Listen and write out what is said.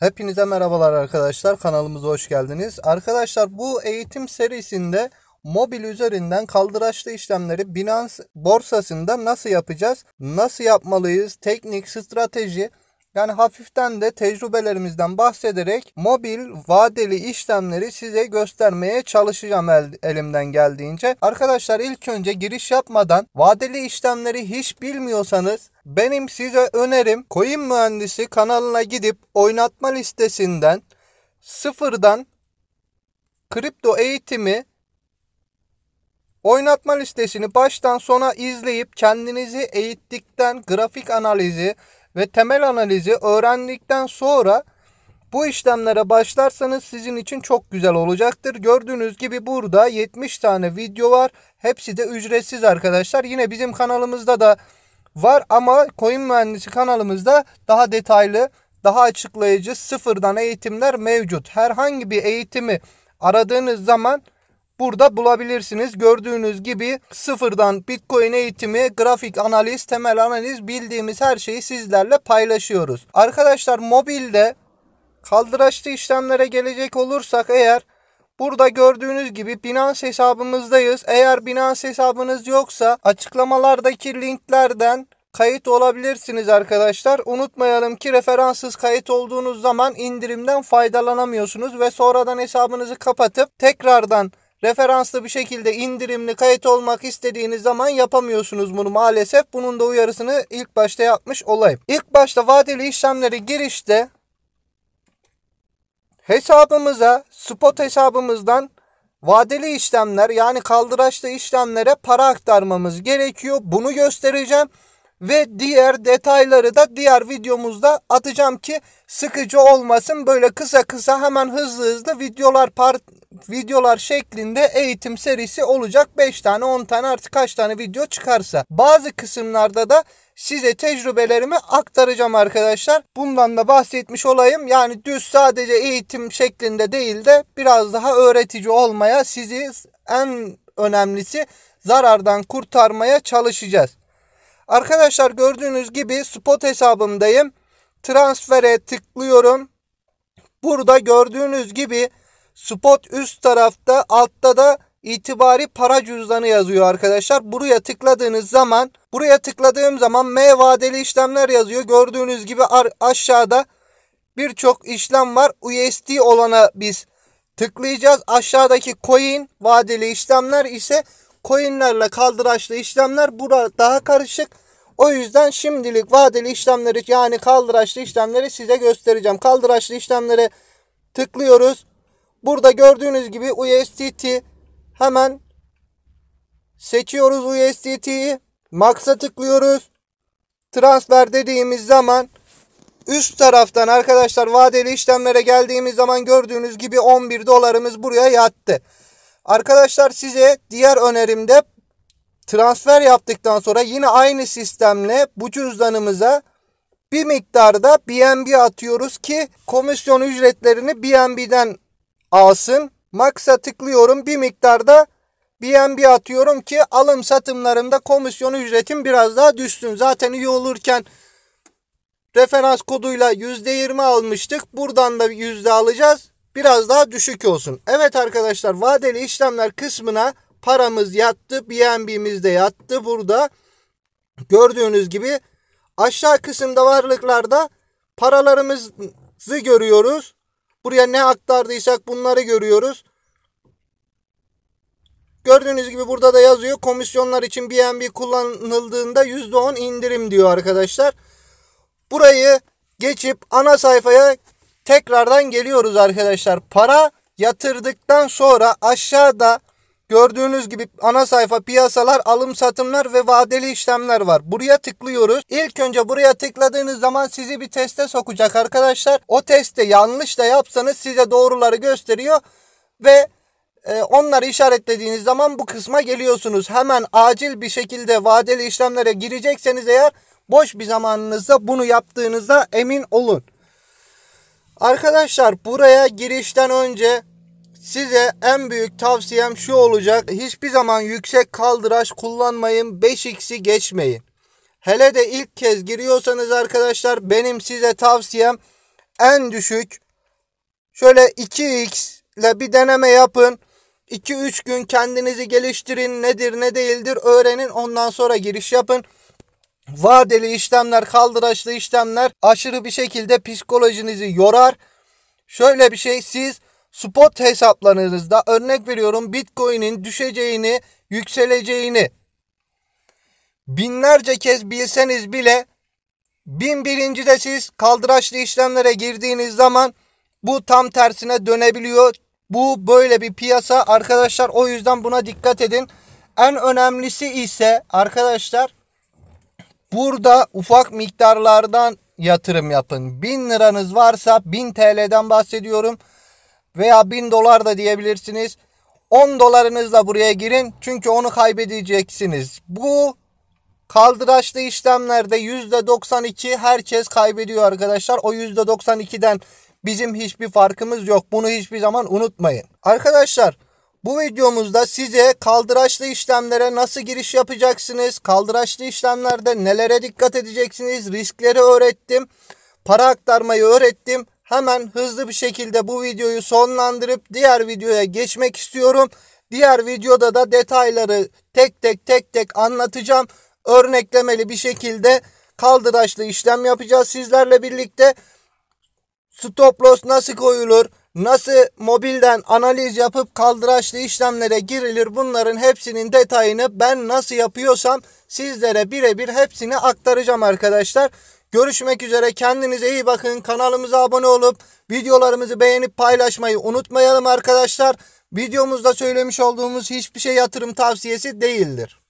Hepinize merhabalar arkadaşlar. Kanalımıza hoş geldiniz. Arkadaşlar bu eğitim serisinde mobil üzerinden kaldıraçlı işlemleri Binance borsasında nasıl yapacağız? Nasıl yapmalıyız? Teknik, strateji yani hafiften de tecrübelerimizden bahsederek mobil vadeli işlemleri size göstermeye çalışacağım el, elimden geldiğince. Arkadaşlar ilk önce giriş yapmadan vadeli işlemleri hiç bilmiyorsanız benim size önerim Coin Mühendisi kanalına gidip oynatma listesinden sıfırdan kripto eğitimi Oynatma listesini baştan sona izleyip kendinizi eğittikten grafik analizi, ve temel analizi öğrendikten sonra bu işlemlere başlarsanız sizin için çok güzel olacaktır. Gördüğünüz gibi burada 70 tane video var. Hepsi de ücretsiz arkadaşlar. Yine bizim kanalımızda da var ama Coin Mühendisi kanalımızda daha detaylı, daha açıklayıcı sıfırdan eğitimler mevcut. Herhangi bir eğitimi aradığınız zaman burada bulabilirsiniz. Gördüğünüz gibi sıfırdan Bitcoin eğitimi, grafik analiz, temel analiz bildiğimiz her şeyi sizlerle paylaşıyoruz. Arkadaşlar mobilde kaldıraçlı işlemlere gelecek olursak eğer Burada gördüğünüz gibi Binance hesabımızdayız. Eğer Binance hesabınız yoksa açıklamalardaki linklerden kayıt olabilirsiniz arkadaşlar. Unutmayalım ki referanssız kayıt olduğunuz zaman indirimden faydalanamıyorsunuz ve sonradan hesabınızı kapatıp tekrardan Referanslı bir şekilde indirimli kayıt olmak istediğiniz zaman yapamıyorsunuz bunu maalesef. Bunun da uyarısını ilk başta yapmış olayım. İlk başta vadeli işlemleri girişte hesabımıza spot hesabımızdan vadeli işlemler yani kaldıraçlı işlemlere para aktarmamız gerekiyor. Bunu göstereceğim ve diğer detayları da diğer videomuzda atacağım ki sıkıcı olmasın. Böyle kısa kısa hemen hızlı hızlı videolar part videolar şeklinde eğitim serisi olacak. 5 tane 10 tane artık kaç tane video çıkarsa. Bazı kısımlarda da size tecrübelerimi aktaracağım arkadaşlar. Bundan da bahsetmiş olayım. Yani düz sadece eğitim şeklinde değil de biraz daha öğretici olmaya sizi en önemlisi zarardan kurtarmaya çalışacağız. Arkadaşlar gördüğünüz gibi spot hesabımdayım. Transfere tıklıyorum. Burada gördüğünüz gibi Spot üst tarafta altta da itibari para cüzdanı yazıyor arkadaşlar. Buraya tıkladığınız zaman buraya tıkladığım zaman M vadeli işlemler yazıyor. Gördüğünüz gibi aşağıda birçok işlem var. USD olana biz tıklayacağız. Aşağıdaki coin vadeli işlemler ise coinlerle kaldıraçlı işlemler burada daha karışık. O yüzden şimdilik vadeli işlemleri yani kaldıraçlı işlemleri size göstereceğim. Kaldıraçlı işlemlere tıklıyoruz. Burada gördüğünüz gibi USDT hemen seçiyoruz USDT'yi. Max'a tıklıyoruz. Transfer dediğimiz zaman üst taraftan arkadaşlar vadeli işlemlere geldiğimiz zaman gördüğünüz gibi 11 dolarımız buraya yattı. Arkadaşlar size diğer önerimde transfer yaptıktan sonra yine aynı sistemle bu cüzdanımıza bir miktarda BNB atıyoruz ki komisyon ücretlerini BNB'den alsın. Max'a tıklıyorum bir miktarda BNB atıyorum ki alım satımlarımda komisyon ücretim biraz daha düşsün. Zaten iyi olurken referans koduyla %20 almıştık. Buradan da %1 alacağız. Biraz daha düşük olsun. Evet arkadaşlar vadeli işlemler kısmına paramız yattı. BNB'miz de yattı burada. Gördüğünüz gibi aşağı kısımda varlıklarda paralarımızı görüyoruz. Buraya ne aktardıysak bunları görüyoruz. Gördüğünüz gibi burada da yazıyor. Komisyonlar için BNB kullanıldığında %10 indirim diyor arkadaşlar. Burayı geçip ana sayfaya tekrardan geliyoruz arkadaşlar. Para yatırdıktan sonra aşağıda Gördüğünüz gibi ana sayfa piyasalar, alım satımlar ve vadeli işlemler var. Buraya tıklıyoruz. İlk önce buraya tıkladığınız zaman sizi bir teste sokacak arkadaşlar. O testte yanlış da yapsanız size doğruları gösteriyor ve e, onları işaretlediğiniz zaman bu kısma geliyorsunuz. Hemen acil bir şekilde vadeli işlemlere girecekseniz eğer boş bir zamanınızda bunu yaptığınızda emin olun. Arkadaşlar buraya girişten önce Size en büyük tavsiyem şu olacak. Hiçbir zaman yüksek kaldıraç kullanmayın. 5x'i geçmeyin. Hele de ilk kez giriyorsanız arkadaşlar benim size tavsiyem en düşük şöyle 2x ile bir deneme yapın. 2-3 gün kendinizi geliştirin. Nedir ne değildir öğrenin. Ondan sonra giriş yapın. Vadeli işlemler, kaldıraçlı işlemler aşırı bir şekilde psikolojinizi yorar. Şöyle bir şey siz spot hesaplarınızda örnek veriyorum Bitcoin'in düşeceğini, yükseleceğini binlerce kez bilseniz bile bin birinci de siz kaldıraçlı işlemlere girdiğiniz zaman bu tam tersine dönebiliyor. Bu böyle bir piyasa arkadaşlar o yüzden buna dikkat edin. En önemlisi ise arkadaşlar burada ufak miktarlardan yatırım yapın. 1000 liranız varsa 1000 TL'den bahsediyorum veya 1000 dolar da diyebilirsiniz. 10 dolarınızla buraya girin çünkü onu kaybedeceksiniz. Bu kaldıraçlı işlemlerde %92 herkes kaybediyor arkadaşlar. O %92'den bizim hiçbir farkımız yok. Bunu hiçbir zaman unutmayın. Arkadaşlar bu videomuzda size kaldıraçlı işlemlere nasıl giriş yapacaksınız, kaldıraçlı işlemlerde nelere dikkat edeceksiniz, riskleri öğrettim, para aktarmayı öğrettim hemen hızlı bir şekilde bu videoyu sonlandırıp diğer videoya geçmek istiyorum. Diğer videoda da detayları tek tek tek tek anlatacağım. Örneklemeli bir şekilde kaldıraçlı işlem yapacağız sizlerle birlikte. Stop loss nasıl koyulur? Nasıl mobilden analiz yapıp kaldıraçlı işlemlere girilir bunların hepsinin detayını ben nasıl yapıyorsam sizlere birebir hepsini aktaracağım arkadaşlar. Görüşmek üzere kendinize iyi bakın. Kanalımıza abone olup videolarımızı beğenip paylaşmayı unutmayalım arkadaşlar. Videomuzda söylemiş olduğumuz hiçbir şey yatırım tavsiyesi değildir.